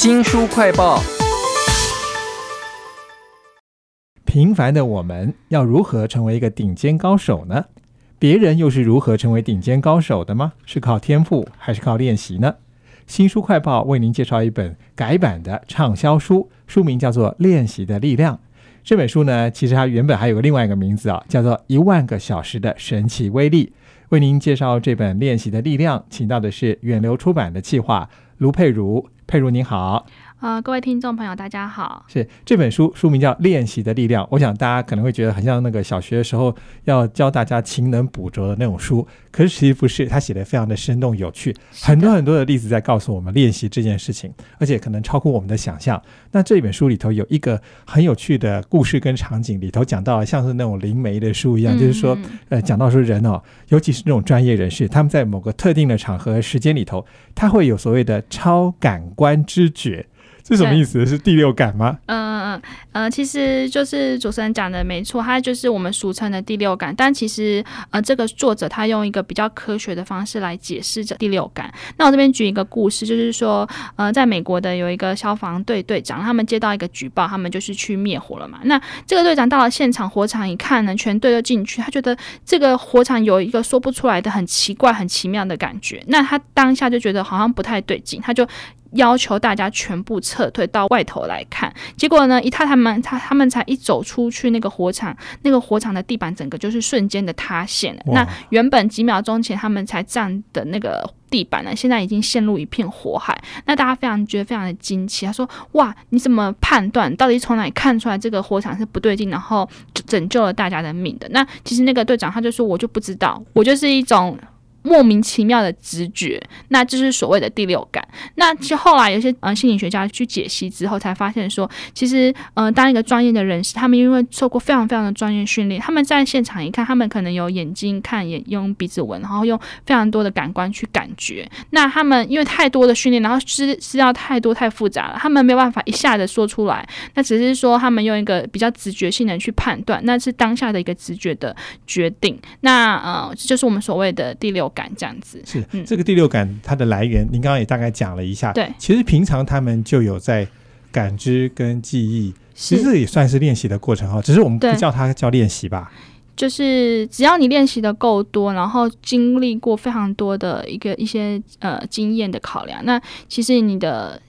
新书快报：平凡的我们要如何成为一个顶尖高手呢？别人又是如何成为顶尖高手的吗？是靠天赋还是靠练习呢？新书快报为您介绍一本改版的畅销书，书名叫做《练习的力量》。这本书呢，其实它原本还有个另外一个名字啊，叫做《一万个小时的神奇威力》。为您介绍这本《练习的力量》，请到的是远流出版的企划卢佩如。佩如，您好。啊，各位听众朋友，大家好。是这本书，书名叫《练习的力量》。我想大家可能会觉得很像那个小学的时候要教大家勤能补拙的那种书，可是其实不是，它写的非常的生动有趣，很多很多的例子在告诉我们练习这件事情，而且可能超乎我们的想象。那这本书里头有一个很有趣的故事跟场景，里头讲到像是那种灵媒的书一样，就是说，呃，讲到说人哦，尤其是那种专业人士，他们在某个特定的场合时间里头，他会有所谓的超感官知觉。是什么意思？是第六感吗？嗯嗯嗯，呃，其实就是主持人讲的没错，它就是我们俗称的第六感。但其实，呃，这个作者他用一个比较科学的方式来解释这第六感。那我这边举一个故事，就是说，呃，在美国的有一个消防队队长，他们接到一个举报，他们就是去灭火了嘛。那这个队长到了现场火场一看呢，全队都进去，他觉得这个火场有一个说不出来的很奇怪、很奇妙的感觉。那他当下就觉得好像不太对劲，他就。要求大家全部撤退到外头来看，结果呢，一他他们他他们才一走出去，那个火场那个火场的地板整个就是瞬间的塌陷。那原本几秒钟前他们才站的那个地板呢，现在已经陷入一片火海。那大家非常觉得非常的惊奇，他说：“哇，你怎么判断到底从哪里看出来这个火场是不对劲，然后拯救了大家的命的？”那其实那个队长他就说：“我就不知道，我就是一种。”莫名其妙的直觉，那就是所谓的第六感。那之后来有些呃心理学家去解析之后，才发现说，其实呃，当一个专业的人士，他们因为受过非常非常的专业训练，他们在现场一看，他们可能有眼睛看，眼用鼻子闻，然后用非常多的感官去感觉。那他们因为太多的训练，然后知知道太多太复杂了，他们没有办法一下子说出来。那只是说他们用一个比较直觉性的去判断，那是当下的一个直觉的决定。那呃，这就是我们所谓的第六。感这样子是这个第六感，它的来源，您刚刚也大概讲了一下。对，其实平常他们就有在感知跟记忆，其实也算是练习的过程哈。只是我们不叫它叫练习吧，就是只要你练习的够多，然后经历过非常多的一个一些呃经验的考量，那其实你的。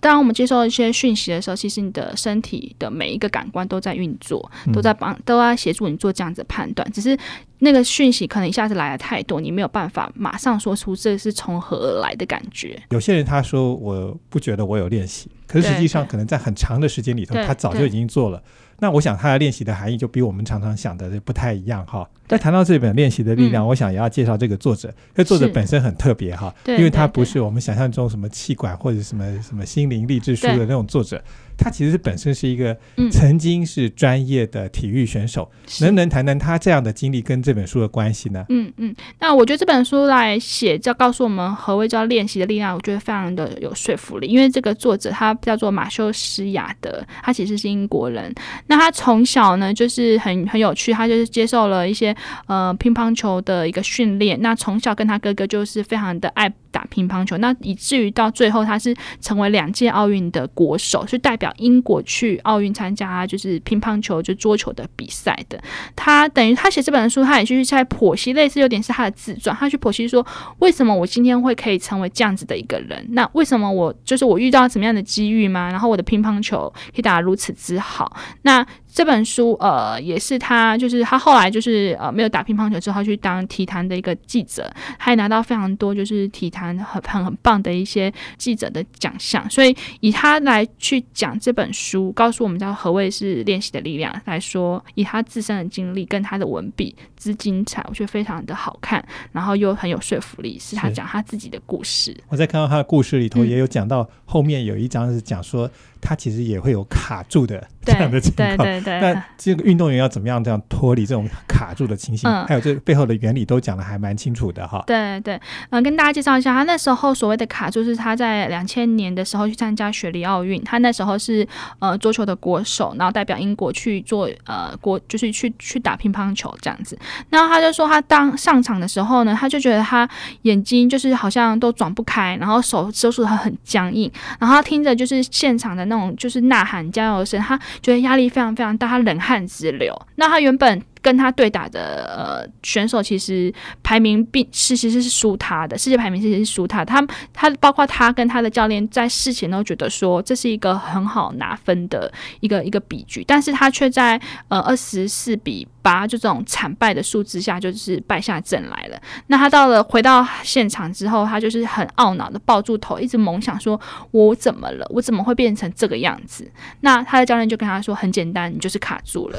当我们接受一些讯息的时候，其实你的身体的每一个感官都在运作，都在帮，都在协助你做这样子的判断。只是那个讯息可能一下子来的太多，你没有办法马上说出这是从何而来的感觉。有些人他说我不觉得我有练习，可是实际上可能在很长的时间里头，他早就已经做了。那我想他的练习的含义就比我们常常想的不太一样哈。在谈到这本《练习的力量》，我想也要介绍这个作者，这作者本身很特别哈，因为他不是我们想象中什么气管或者什么什么心灵励志书的那种作者，他其实是本身是一个曾经是专业的体育选手。能不能谈谈他这样的经历跟这本书的关系呢？嗯嗯，那我觉得这本书来写，要告诉我们何谓叫练习的力量，我觉得非常的有说服力，因为这个作者他叫做马修·斯雅德，他其实是英国人。那他从小呢，就是很很有趣，他就是接受了一些。呃，乒乓球的一个训练，那从小跟他哥哥就是非常的爱打乒乓球，那以至于到最后他是成为两届奥运的国手，是代表英国去奥运参加就是乒乓球就桌球的比赛的。他等于他写这本书，他也就是在剖析，类似有点是他的自传，他去剖析说为什么我今天会可以成为这样子的一个人，那为什么我就是我遇到什么样的机遇吗？然后我的乒乓球可以打如此之好，那。这本书，呃，也是他，就是他后来就是呃，没有打乒乓球之后去当体坛的一个记者，还拿到非常多就是体坛很很很棒的一些记者的奖项。所以以他来去讲这本书，告诉我们叫何谓是练习的力量来说，以他自身的经历跟他的文笔之精彩，我觉得非常的好看，然后又很有说服力，是他讲他自己的故事。我在看到他的故事里头，也有讲到后面有一章是讲说他其实也会有卡住的。这样的情况，那这个运动员要怎么样这样脱离这种卡住的情形？还有这背后的原理都讲的还蛮清楚的哈。对对，嗯，跟大家介绍一下，他那时候所谓的卡住，就是他在两千年的时候去参加雪梨奥运，他那时候是呃桌球的国手，然后代表英国去做呃国，就是去去打乒乓球这样子。然后他就说，他当上场的时候呢，他就觉得他眼睛就是好像都转不开，然后手收缩的很僵硬，然后他听着就是现场的那种就是呐喊加油声，他。觉得压力非常非常大，他冷汗直流。那他原本。跟他对打的呃选手，其实排名并其实是输他的，世界排名其实是输他。他他包括他跟他的教练在事前都觉得说这是一个很好拿分的一个一个比局，但是他却在呃二十四比八就这种惨败的数字下，就是败下阵来了。那他到了回到现场之后，他就是很懊恼的抱住头，一直猛想说：“我怎么了？我怎么会变成这个样子？”那他的教练就跟他说：“很简单，你就是卡住了。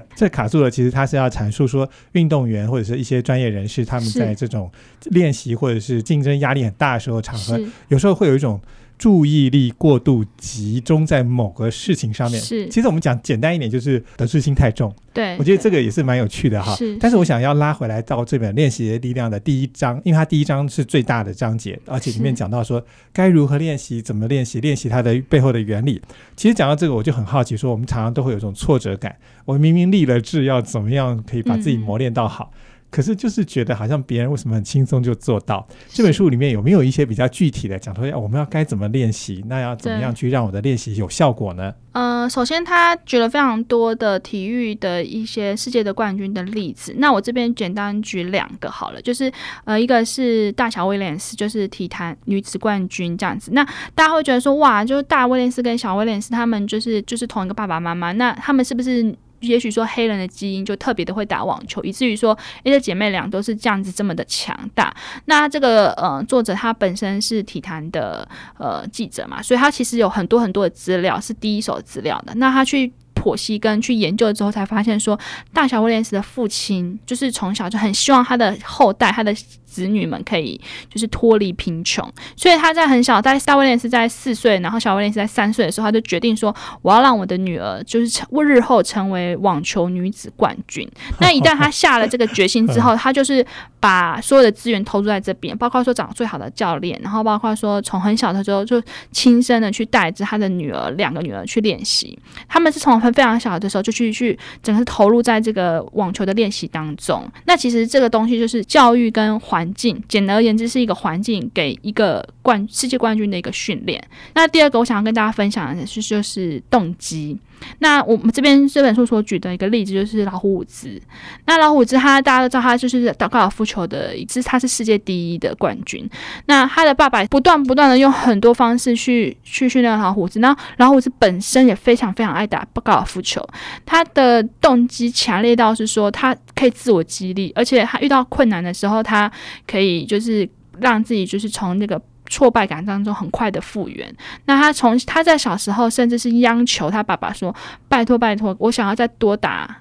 ”这卡住了，其实他。他是要阐述说，运动员或者是一些专业人士，他们在这种练习或者是竞争压力很大的时候，场合有时候会有一种。注意力过度集中在某个事情上面，是。其实我们讲简单一点，就是得失心太重。对，我觉得这个也是蛮有趣的哈。是。但是我想要拉回来到这本练习力量的第一章，因为它第一章是最大的章节，而且里面讲到说该如何练习，怎么练习，练习它的背后的原理。其实讲到这个，我就很好奇，说我们常常都会有一种挫折感，我明明立了志要怎么样，可以把自己磨练到好。可是就是觉得好像别人为什么很轻松就做到？这本书里面有没有一些比较具体的讲说我们要该怎么练习？那要怎么样去让我的练习有效果呢？呃，首先他举了非常多的体育的一些世界的冠军的例子。那我这边简单举两个好了，就是呃，一个是大小威廉斯，就是体坛女子冠军这样子。那大家会觉得说哇，就是大威廉斯跟小威廉斯他们就是就是同一个爸爸妈妈，那他们是不是？也许说黑人的基因就特别的会打网球，以至于说这些姐妹俩都是这样子这么的强大。那这个呃，作者他本身是体坛的呃记者嘛，所以他其实有很多很多的资料是第一手资料的。那他去。火西根去研究了之后，才发现说，大小威廉斯的父亲就是从小就很希望他的后代、他的子女们可以就是脱离贫穷，所以他在很小，在大威廉斯在四岁，然后小威廉斯在三岁的时候，他就决定说，我要让我的女儿就是成日后成为网球女子冠军。那一旦他下了这个决心之后，他就是把所有的资源投入在这边，包括说找最好的教练，然后包括说从很小的时候就亲身的去带着他的女儿，两个女儿去练习。他们是从。非常小的时候就去去整个投入在这个网球的练习当中。那其实这个东西就是教育跟环境，简而言之是一个环境给一个冠世界冠军的一个训练。那第二个我想要跟大家分享的是就是动机。那我们这边这本书所举的一个例子就是老虎伍兹。那老虎伍兹，他大家都知道，他就是打高尔夫球的一只，他是世界第一的冠军。那他的爸爸不断不断的用很多方式去去训练老虎伍兹，老虎伍兹本身也非常非常爱打高尔夫球，他的动机强烈到是说他可以自我激励，而且他遇到困难的时候，他可以就是让自己就是从那个。挫败感当中很快的复原。那他从他在小时候，甚至是央求他爸爸说：“拜托拜托，我想要再多打。”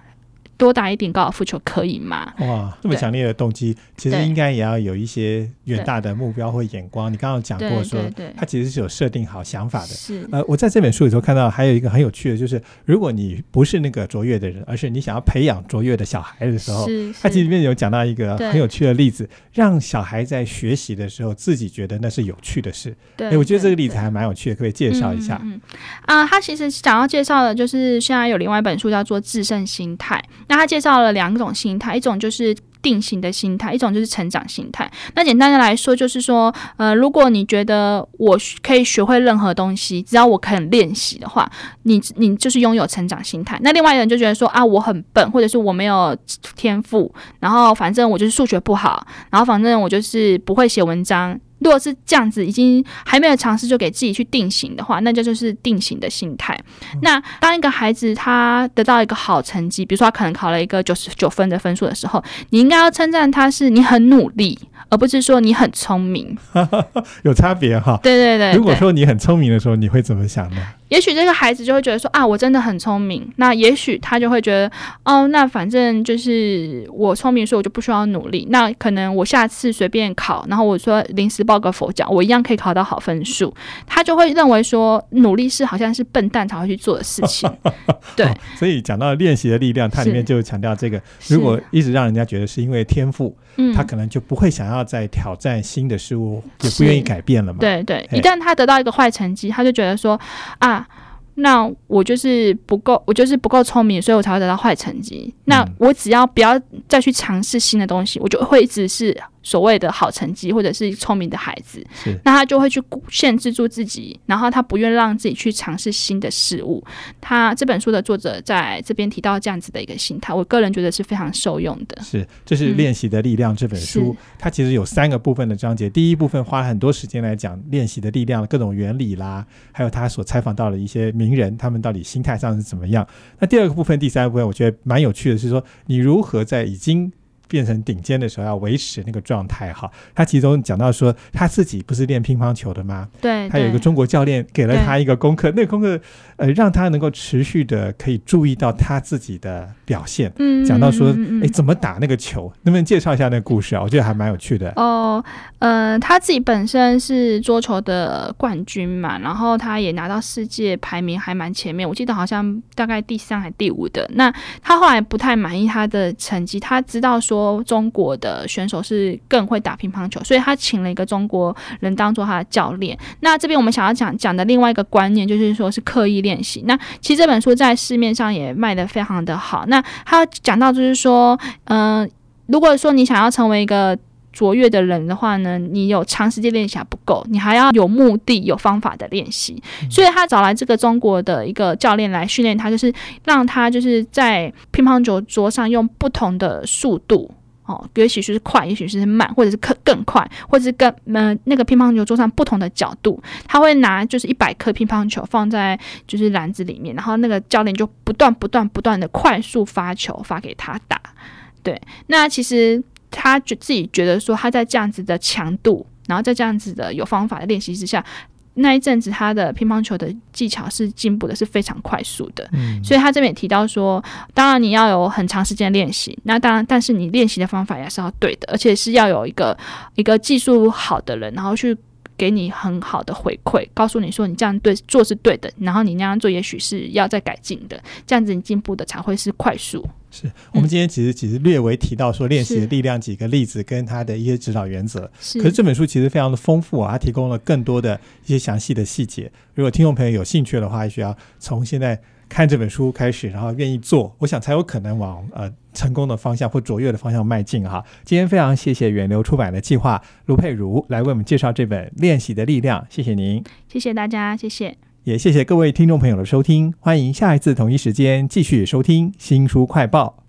多打一点高尔夫球可以吗？哇，这么强烈的动机，其实应该也要有一些远大的目标或眼光。你刚刚讲过说，他其实是有设定好想法的。是，呃，我在这本书里头看到还有一个很有趣的，就是如果你不是那个卓越的人，而是你想要培养卓越的小孩的时候，他其实里面有讲到一个很有趣的例子，让小孩在学习的时候自己觉得那是有趣的事。对，我觉得这个例子还蛮有趣的，可以介绍一下。嗯，啊，他其实想要介绍的就是现在有另外一本书叫做《制胜心态》。那他介绍了两种心态，一种就是定型的心态，一种就是成长心态。那简单的来说，就是说，呃，如果你觉得我可以学会任何东西，只要我肯练习的话，你你就是拥有成长心态。那另外一个人就觉得说啊，我很笨，或者是我没有天赋，然后反正我就是数学不好，然后反正我就是不会写文章。如果是这样子，已经还没有尝试就给自己去定型的话，那就就是定型的心态。那当一个孩子他得到一个好成绩，比如说他可能考了一个九十九分的分数的时候，你应该要称赞他是你很努力，而不是说你很聪明。有差别哈。对对对。如果说你很聪明的时候，你会怎么想呢？也许这个孩子就会觉得说啊，我真的很聪明。那也许他就会觉得哦，那反正就是我聪明，所以我就不需要努力。那可能我下次随便考，然后我说临时报个佛脚，我一样可以考到好分数。他就会认为说，努力是好像是笨蛋才会去做的事情。对，所以讲到练习的力量，它里面就强调这个：如果一直让人家觉得是因为天赋，他可能就不会想要再挑战新的事物，也不愿意改变了嘛。对对，一旦他得到一个坏成绩，他就觉得说啊。那我就是不够，我就是不够聪明，所以我才会得到坏成绩。那我只要不要再去尝试新的东西，我就会一直是。所谓的好成绩，或者是聪明的孩子，那他就会去限制住自己，然后他不愿让自己去尝试新的事物。他这本书的作者在这边提到这样子的一个心态，我个人觉得是非常受用的。是，这是练习的力量。这本书它其实有三个部分的章节，第一部分花了很多时间来讲练习的力量的各种原理啦，还有他所采访到的一些名人，他们到底心态上是怎么样。那第二个部分、第三部分，我觉得蛮有趣的，是说你如何在已经。变成顶尖的时候要维持那个状态哈。他其中讲到说他自己不是练乒乓球的吗？对。他有一个中国教练给了他一个功课，那个功课呃让他能够持续的可以注意到他自己的表现。嗯。讲到说哎怎么打那个球，能不能介绍一下那个故事？啊？我觉得还蛮有趣的。哦，呃，他自己本身是桌球的冠军嘛，然后他也拿到世界排名还蛮前面，我记得好像大概第三还第五的。那他后来不太满意他的成绩，他知道说。中国的选手是更会打乒乓球，所以他请了一个中国人当做他的教练。那这边我们想要讲讲的另外一个观念，就是说是刻意练习。那其实这本书在市面上也卖得非常的好。那他讲到就是说，嗯，如果说你想要成为一个。卓越的人的话呢，你有长时间练习还不够，你还要有目的、有方法的练习。所以他找来这个中国的一个教练来训练他，就是让他就是在乒乓球桌上用不同的速度哦，也许是快，也许是慢，或者是更更快，或者是跟嗯那个乒乓球桌上不同的角度。他会拿就是一百颗乒乓球放在就是篮子里面，然后那个教练就不断、不断、不断的快速发球发给他打。对，那其实。他觉自己觉得说，他在这样子的强度，然后在这样子的有方法的练习之下，那一阵子他的乒乓球的技巧是进步的是非常快速的。嗯，所以他这边也提到说，当然你要有很长时间练习，那当然，但是你练习的方法也是要对的，而且是要有一个一个技术好的人，然后去。给你很好的回馈，告诉你说你这样对做是对的，然后你那样做也许是要再改进的，这样子你进步的才会是快速。是我们今天其实只是略微提到说练习的力量几个例子，跟他的一些指导原则。可是这本书其实非常的丰富啊，它提供了更多的一些详细的细节。如果听众朋友有兴趣的话，需要从现在。看这本书开始，然后愿意做，我想才有可能往呃成功的方向或卓越的方向迈进哈。今天非常谢谢远流出版的计划卢佩如来为我们介绍这本《练习的力量》，谢谢您，谢谢大家，谢谢，也谢谢各位听众朋友的收听，欢迎下一次同一时间继续收听新书快报。